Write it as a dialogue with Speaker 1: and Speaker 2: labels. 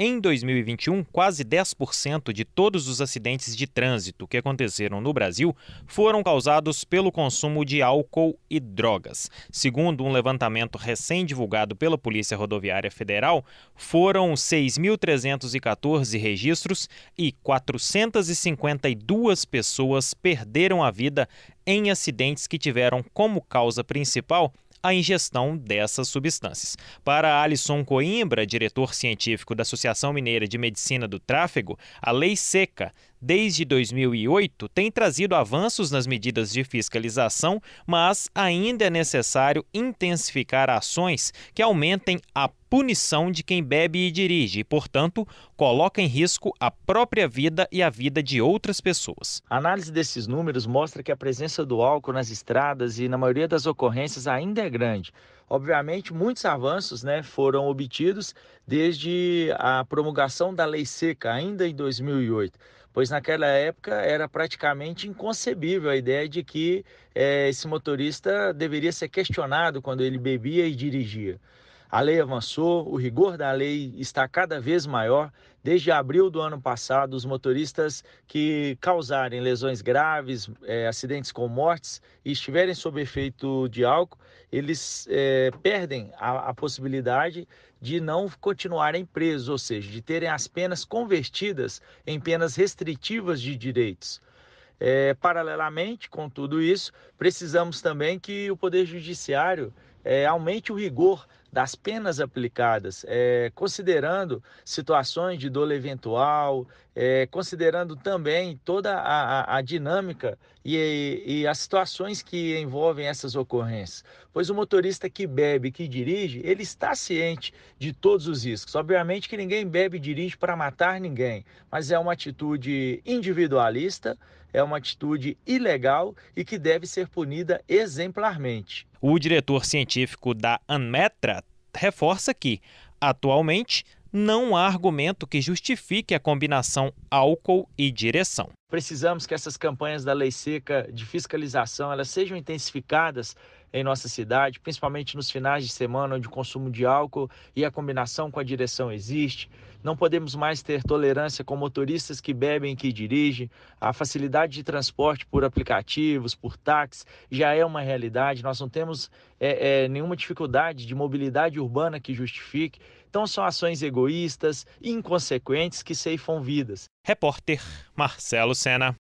Speaker 1: Em 2021, quase 10% de todos os acidentes de trânsito que aconteceram no Brasil foram causados pelo consumo de álcool e drogas. Segundo um levantamento recém-divulgado pela Polícia Rodoviária Federal, foram 6.314 registros e 452 pessoas perderam a vida em acidentes que tiveram como causa principal a ingestão dessas substâncias. Para Alisson Coimbra, diretor científico da Associação Mineira de Medicina do Tráfego, a lei seca desde 2008, tem trazido avanços nas medidas de fiscalização, mas ainda é necessário intensificar ações que aumentem a punição de quem bebe e dirige e, portanto, coloca em risco a própria vida e a vida de outras pessoas. A análise
Speaker 2: desses números mostra que a presença do álcool nas estradas e na maioria das ocorrências ainda é grande. Obviamente, muitos avanços né, foram obtidos desde a promulgação da Lei Seca, ainda em 2008 pois naquela época era praticamente inconcebível a ideia de que é, esse motorista deveria ser questionado quando ele bebia e dirigia. A lei avançou, o rigor da lei está cada vez maior. Desde abril do ano passado, os motoristas que causarem lesões graves, é, acidentes com mortes e estiverem sob efeito de álcool, eles é, perdem a, a possibilidade de não continuarem presos, ou seja, de terem as penas convertidas em penas restritivas de direitos. É, paralelamente com tudo isso, precisamos também que o Poder Judiciário é, aumente o rigor das penas aplicadas, é, considerando situações de dolo eventual, é, considerando também toda a, a, a dinâmica e, e, as situações que envolvem essas ocorrências. Pois o motorista que bebe, que dirige, ele está ciente de todos os riscos. Obviamente que ninguém bebe e dirige para matar ninguém, mas é uma atitude individualista, é uma atitude ilegal e que deve ser punida exemplarmente.
Speaker 1: O diretor científico da ANMETRA, reforça que, atualmente, não há argumento que justifique a combinação álcool e direção.
Speaker 2: Precisamos que essas campanhas da lei seca de fiscalização elas sejam intensificadas em nossa cidade, principalmente nos finais de semana, onde o consumo de álcool e a combinação com a direção existe. Não podemos mais ter tolerância com motoristas que bebem e que dirigem. A facilidade de transporte por aplicativos, por táxis, já é uma realidade. Nós não temos é, é, nenhuma dificuldade de mobilidade urbana que justifique. Então, são ações egoístas, inconsequentes que ceifam vidas. Repórter Marcelo Sena.